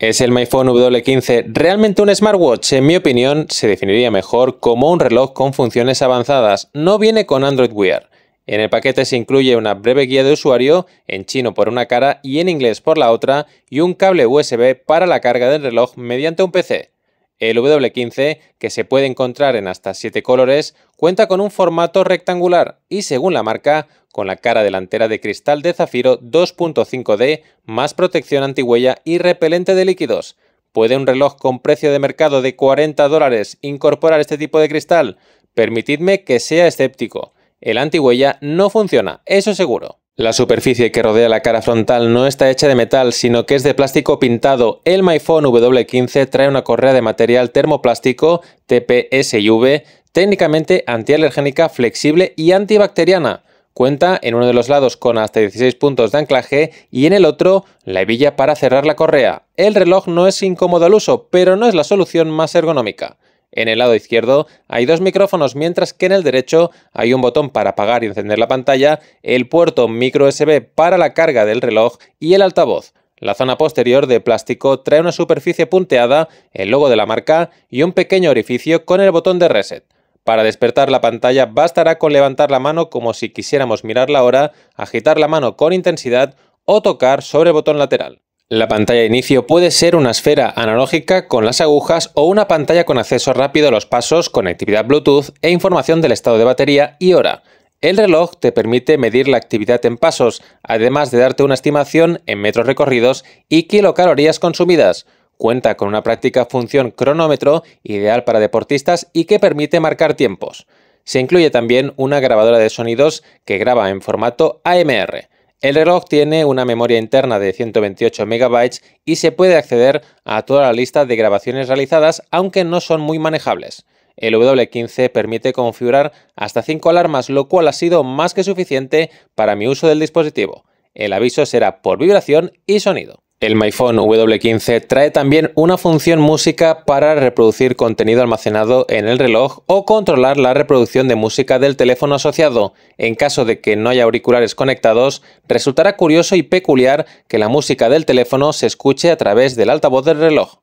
¿Es el MyPhone W15 realmente un smartwatch? En mi opinión, se definiría mejor como un reloj con funciones avanzadas. No viene con Android Wear. En el paquete se incluye una breve guía de usuario, en chino por una cara y en inglés por la otra, y un cable USB para la carga del reloj mediante un PC. El W15, que se puede encontrar en hasta 7 colores, cuenta con un formato rectangular y, según la marca, con la cara delantera de cristal de zafiro 2.5D, más protección antihuella y repelente de líquidos. ¿Puede un reloj con precio de mercado de 40 dólares incorporar este tipo de cristal? Permitidme que sea escéptico. El antihuella no funciona, eso seguro. La superficie que rodea la cara frontal no está hecha de metal, sino que es de plástico pintado. El MyPhone W15 trae una correa de material termoplástico TPSV, técnicamente antialergénica, flexible y antibacteriana. Cuenta en uno de los lados con hasta 16 puntos de anclaje y en el otro la hebilla para cerrar la correa. El reloj no es incómodo al uso, pero no es la solución más ergonómica. En el lado izquierdo hay dos micrófonos, mientras que en el derecho hay un botón para apagar y encender la pantalla, el puerto micro USB para la carga del reloj y el altavoz. La zona posterior de plástico trae una superficie punteada, el logo de la marca y un pequeño orificio con el botón de reset. Para despertar la pantalla bastará con levantar la mano como si quisiéramos mirar la hora, agitar la mano con intensidad o tocar sobre el botón lateral. La pantalla de inicio puede ser una esfera analógica con las agujas o una pantalla con acceso rápido a los pasos, conectividad Bluetooth e información del estado de batería y hora. El reloj te permite medir la actividad en pasos, además de darte una estimación en metros recorridos y kilocalorías consumidas. Cuenta con una práctica función cronómetro ideal para deportistas y que permite marcar tiempos. Se incluye también una grabadora de sonidos que graba en formato AMR. El reloj tiene una memoria interna de 128 MB y se puede acceder a toda la lista de grabaciones realizadas, aunque no son muy manejables. El W15 permite configurar hasta 5 alarmas, lo cual ha sido más que suficiente para mi uso del dispositivo. El aviso será por vibración y sonido. El MyPhone W15 trae también una función música para reproducir contenido almacenado en el reloj o controlar la reproducción de música del teléfono asociado. En caso de que no haya auriculares conectados, resultará curioso y peculiar que la música del teléfono se escuche a través del altavoz del reloj.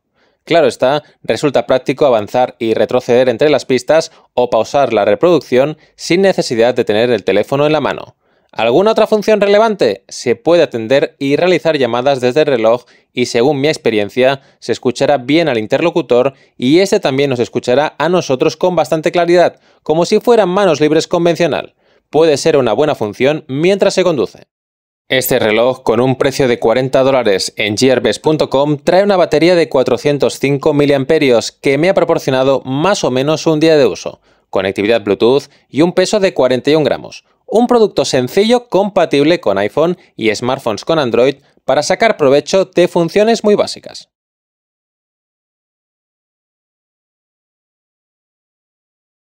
Claro está, resulta práctico avanzar y retroceder entre las pistas o pausar la reproducción sin necesidad de tener el teléfono en la mano. ¿Alguna otra función relevante? Se puede atender y realizar llamadas desde el reloj y según mi experiencia se escuchará bien al interlocutor y este también nos escuchará a nosotros con bastante claridad, como si fueran manos libres convencional. Puede ser una buena función mientras se conduce. Este reloj, con un precio de 40 dólares en gearbest.com, trae una batería de 405 mAh que me ha proporcionado más o menos un día de uso, conectividad Bluetooth y un peso de 41 gramos un producto sencillo compatible con iPhone y smartphones con Android para sacar provecho de funciones muy básicas.